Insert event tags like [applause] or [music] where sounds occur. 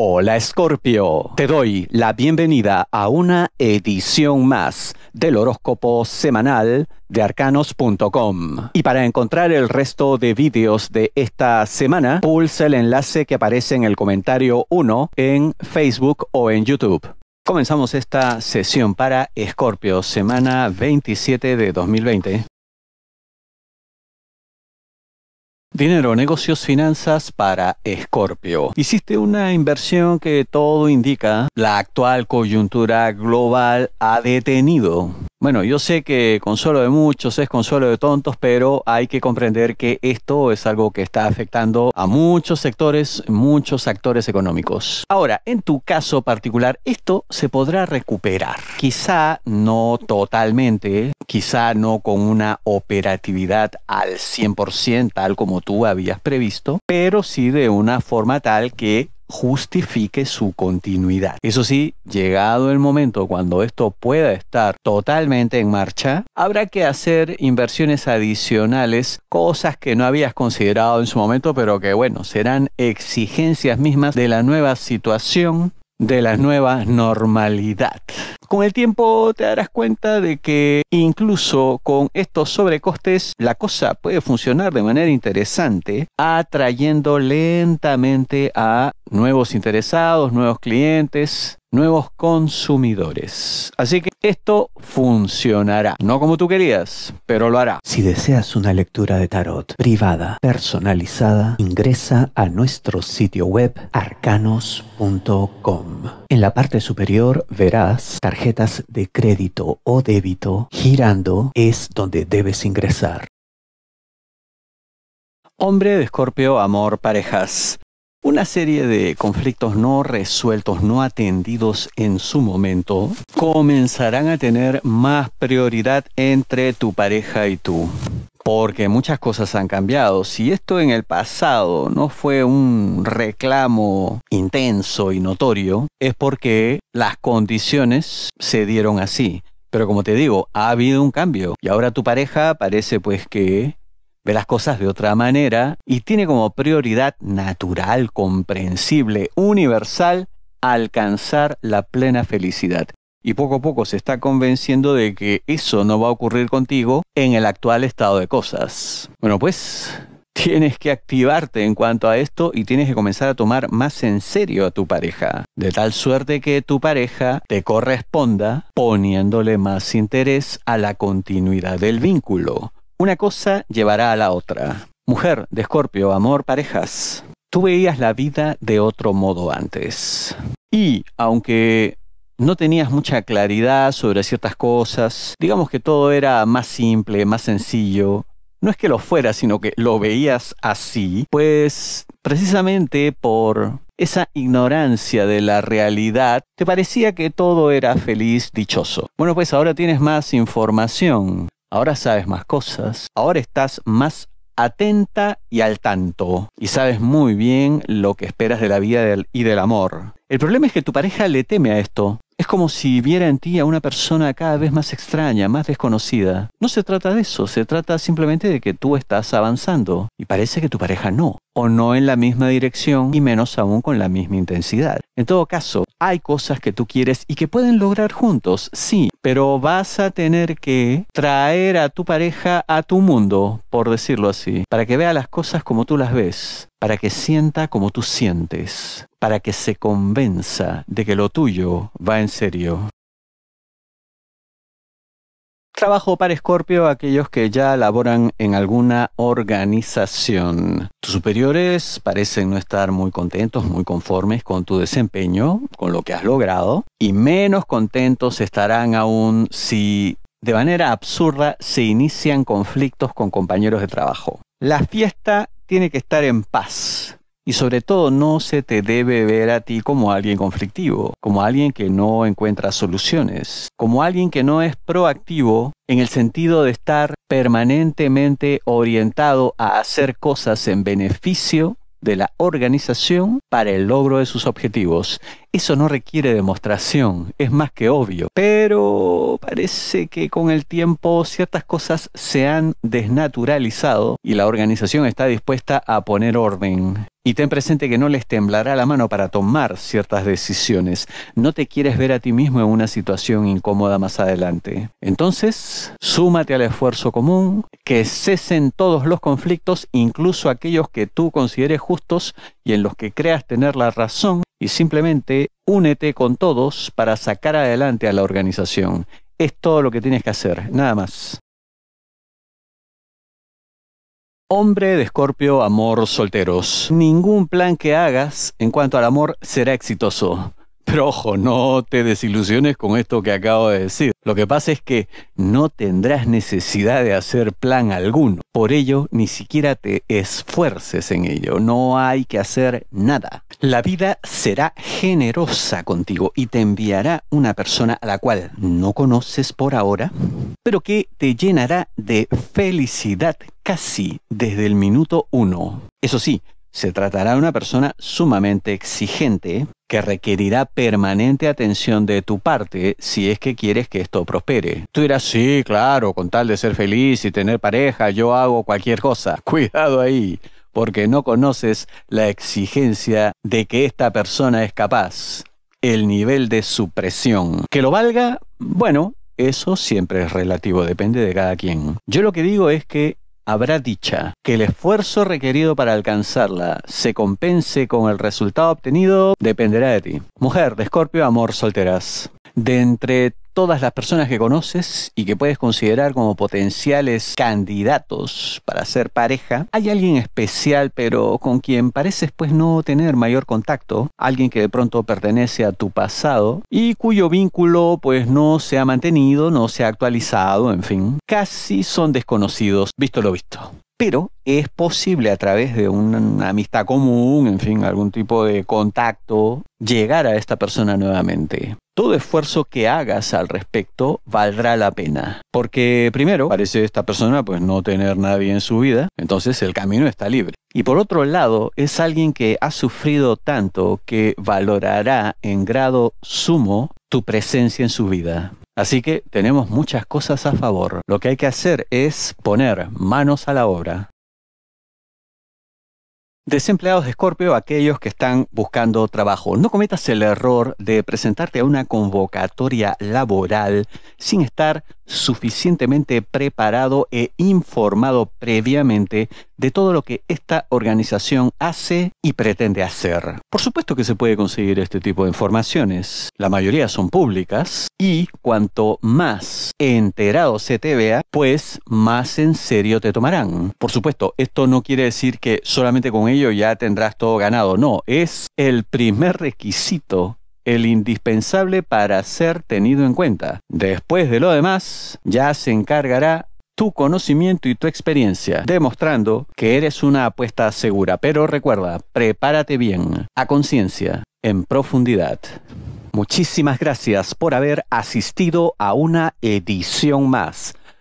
Hola Scorpio, te doy la bienvenida a una edición más del horóscopo semanal de arcanos.com. Y para encontrar el resto de vídeos de esta semana, pulsa el enlace que aparece en el comentario 1 en Facebook o en YouTube. Comenzamos esta sesión para Scorpio, semana 27 de 2020. Dinero, negocios, finanzas para Escorpio. Hiciste una inversión que todo indica la actual coyuntura global ha detenido bueno, yo sé que consuelo de muchos es consuelo de tontos, pero hay que comprender que esto es algo que está afectando a muchos sectores, muchos actores económicos. Ahora, en tu caso particular, esto se podrá recuperar. Quizá no totalmente, quizá no con una operatividad al 100% tal como tú habías previsto, pero sí de una forma tal que justifique su continuidad. Eso sí, llegado el momento cuando esto pueda estar totalmente en marcha, habrá que hacer inversiones adicionales, cosas que no habías considerado en su momento, pero que bueno, serán exigencias mismas de la nueva situación de la nueva normalidad. Con el tiempo te darás cuenta de que incluso con estos sobrecostes la cosa puede funcionar de manera interesante, atrayendo lentamente a nuevos interesados, nuevos clientes, nuevos consumidores. Así que esto funcionará, no como tú querías, pero lo hará. Si deseas una lectura de tarot privada, personalizada, ingresa a nuestro sitio web arcanos.com. En la parte superior verás tarjetas de crédito o débito girando es donde debes ingresar. Hombre de Escorpio, amor, parejas. Una serie de conflictos no resueltos, no atendidos en su momento, comenzarán a tener más prioridad entre tu pareja y tú. Porque muchas cosas han cambiado. Si esto en el pasado no fue un reclamo intenso y notorio, es porque las condiciones se dieron así. Pero como te digo, ha habido un cambio y ahora tu pareja parece pues que ve las cosas de otra manera y tiene como prioridad natural, comprensible, universal, alcanzar la plena felicidad. Y poco a poco se está convenciendo de que eso no va a ocurrir contigo en el actual estado de cosas. Bueno, pues tienes que activarte en cuanto a esto y tienes que comenzar a tomar más en serio a tu pareja, de tal suerte que tu pareja te corresponda poniéndole más interés a la continuidad del vínculo una cosa llevará a la otra. Mujer de Escorpio, amor, parejas. Tú veías la vida de otro modo antes. Y aunque no tenías mucha claridad sobre ciertas cosas, digamos que todo era más simple, más sencillo, no es que lo fuera, sino que lo veías así, pues precisamente por esa ignorancia de la realidad, te parecía que todo era feliz, dichoso. Bueno, pues ahora tienes más información ahora sabes más cosas, ahora estás más atenta y al tanto, y sabes muy bien lo que esperas de la vida y del amor. El problema es que tu pareja le teme a esto, es como si viera en ti a una persona cada vez más extraña, más desconocida. No se trata de eso, se trata simplemente de que tú estás avanzando y parece que tu pareja no, o no en la misma dirección y menos aún con la misma intensidad. En todo caso, hay cosas que tú quieres y que pueden lograr juntos, sí, pero vas a tener que traer a tu pareja a tu mundo, por decirlo así, para que vea las cosas como tú las ves para que sienta como tú sientes, para que se convenza de que lo tuyo va en serio. Trabajo para Escorpio aquellos que ya laboran en alguna organización. Tus superiores parecen no estar muy contentos, muy conformes con tu desempeño, con lo que has logrado, y menos contentos estarán aún si de manera absurda se inician conflictos con compañeros de trabajo. La fiesta tiene que estar en paz. Y sobre todo no se te debe ver a ti como alguien conflictivo, como alguien que no encuentra soluciones, como alguien que no es proactivo en el sentido de estar permanentemente orientado a hacer cosas en beneficio de la organización para el logro de sus objetivos. Eso no requiere demostración, es más que obvio, pero parece que con el tiempo ciertas cosas se han desnaturalizado y la organización está dispuesta a poner orden. Y ten presente que no les temblará la mano para tomar ciertas decisiones. No te quieres ver a ti mismo en una situación incómoda más adelante. Entonces, súmate al esfuerzo común, que cesen todos los conflictos, incluso aquellos que tú consideres justos y en los que creas tener la razón, y simplemente únete con todos para sacar adelante a la organización. Es todo lo que tienes que hacer, nada más. Hombre de Escorpio, amor solteros. Ningún plan que hagas en cuanto al amor será exitoso. Pero ojo, no te desilusiones con esto que acabo de decir. Lo que pasa es que no tendrás necesidad de hacer plan alguno. Por ello, ni siquiera te esfuerces en ello. No hay que hacer nada. La vida será generosa contigo y te enviará una persona a la cual no conoces por ahora, pero que te llenará de felicidad casi desde el minuto uno. Eso sí, se tratará de una persona sumamente exigente que requerirá permanente atención de tu parte si es que quieres que esto prospere. Tú dirás, sí, claro, con tal de ser feliz y tener pareja, yo hago cualquier cosa. [laughs] Cuidado ahí, porque no conoces la exigencia de que esta persona es capaz, el nivel de su presión. Que lo valga, bueno, eso siempre es relativo, depende de cada quien. Yo lo que digo es que habrá dicha. Que el esfuerzo requerido para alcanzarla se compense con el resultado obtenido dependerá de ti. Mujer de Escorpio, amor, solteras. De entre todas las personas que conoces y que puedes considerar como potenciales candidatos para ser pareja, hay alguien especial pero con quien pareces pues no tener mayor contacto, alguien que de pronto pertenece a tu pasado y cuyo vínculo pues no se ha mantenido, no se ha actualizado, en fin, casi son desconocidos, visto lo visto pero es posible a través de una, amistad común, en fin, algún tipo de contacto, llegar a esta persona nuevamente todo esfuerzo que hagas al respecto valdrá la pena. Porque primero, parece esta persona pues no tener nadie en su vida, entonces el camino está libre. Y por otro lado, es alguien que ha sufrido tanto que valorará en grado sumo tu presencia en su vida. Así que tenemos muchas cosas a favor. Lo que hay que hacer es poner manos a la obra. Desempleados de Scorpio, aquellos que están buscando trabajo, no cometas el error de presentarte a una convocatoria laboral sin estar suficientemente preparado e informado previamente de todo lo que esta organización hace y pretende hacer. Por supuesto que se puede conseguir este tipo de informaciones, la mayoría son públicas y cuanto más enterado se te vea, pues más en serio te tomarán. Por supuesto, esto no quiere decir que solamente con ellos ya tendrás todo ganado. No, es el primer requisito, el indispensable para ser tenido en cuenta. Después de lo demás, ya se encargará tu conocimiento y tu experiencia, demostrando que eres una apuesta segura. Pero recuerda, prepárate bien, a conciencia, en profundidad. Muchísimas gracias por haber asistido a una edición más